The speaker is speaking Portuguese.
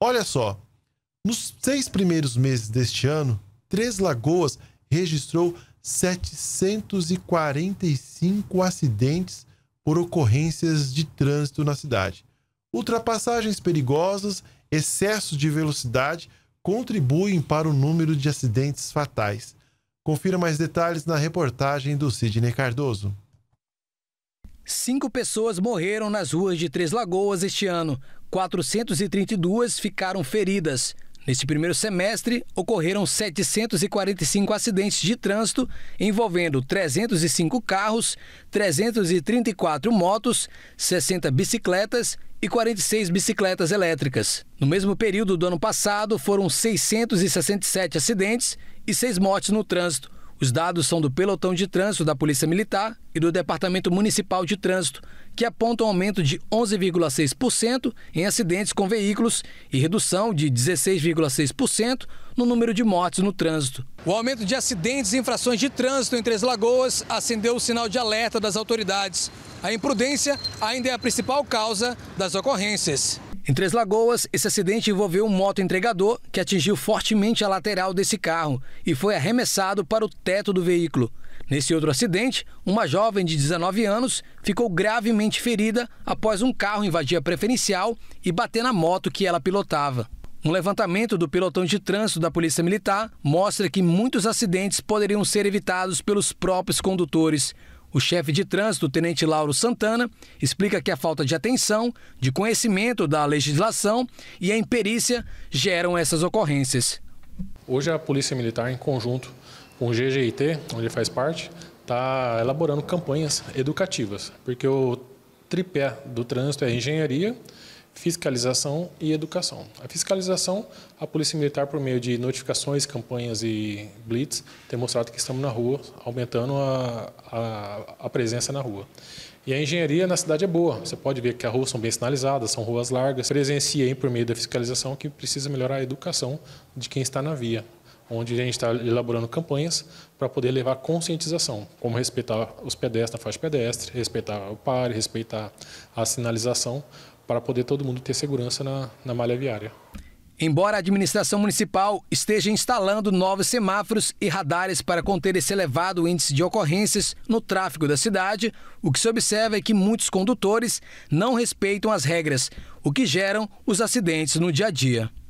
Olha só, nos seis primeiros meses deste ano, Três Lagoas registrou 745 acidentes por ocorrências de trânsito na cidade. Ultrapassagens perigosas, excesso de velocidade contribuem para o número de acidentes fatais. Confira mais detalhes na reportagem do Sidney Cardoso. Cinco pessoas morreram nas ruas de Três Lagoas este ano, 432 ficaram feridas. Neste primeiro semestre, ocorreram 745 acidentes de trânsito, envolvendo 305 carros, 334 motos, 60 bicicletas e 46 bicicletas elétricas. No mesmo período do ano passado, foram 667 acidentes e 6 mortes no trânsito, os dados são do pelotão de trânsito da Polícia Militar e do Departamento Municipal de Trânsito, que apontam um aumento de 11,6% em acidentes com veículos e redução de 16,6% no número de mortes no trânsito. O aumento de acidentes e infrações de trânsito em Três Lagoas acendeu o sinal de alerta das autoridades. A imprudência ainda é a principal causa das ocorrências. Em Três Lagoas, esse acidente envolveu um moto entregador que atingiu fortemente a lateral desse carro e foi arremessado para o teto do veículo. Nesse outro acidente, uma jovem de 19 anos ficou gravemente ferida após um carro invadir a preferencial e bater na moto que ela pilotava. Um levantamento do pelotão de trânsito da Polícia Militar mostra que muitos acidentes poderiam ser evitados pelos próprios condutores. O chefe de trânsito, Tenente Lauro Santana, explica que a falta de atenção, de conhecimento da legislação e a imperícia geram essas ocorrências. Hoje a Polícia Militar, em conjunto com o GGIT, onde ele faz parte, está elaborando campanhas educativas, porque o tripé do trânsito é engenharia, fiscalização e educação. A fiscalização, a Polícia Militar, por meio de notificações, campanhas e blitz, tem mostrado que estamos na rua, aumentando a, a, a presença na rua. E a engenharia na cidade é boa. Você pode ver que as ruas são bem sinalizadas, são ruas largas. aí, por meio da fiscalização que precisa melhorar a educação de quem está na via, onde a gente está elaborando campanhas para poder levar conscientização, como respeitar os pedestres na faixa pedestre, respeitar o pare, respeitar a sinalização, para poder todo mundo ter segurança na, na malha viária. Embora a administração municipal esteja instalando novos semáforos e radares para conter esse elevado índice de ocorrências no tráfego da cidade, o que se observa é que muitos condutores não respeitam as regras, o que geram os acidentes no dia a dia.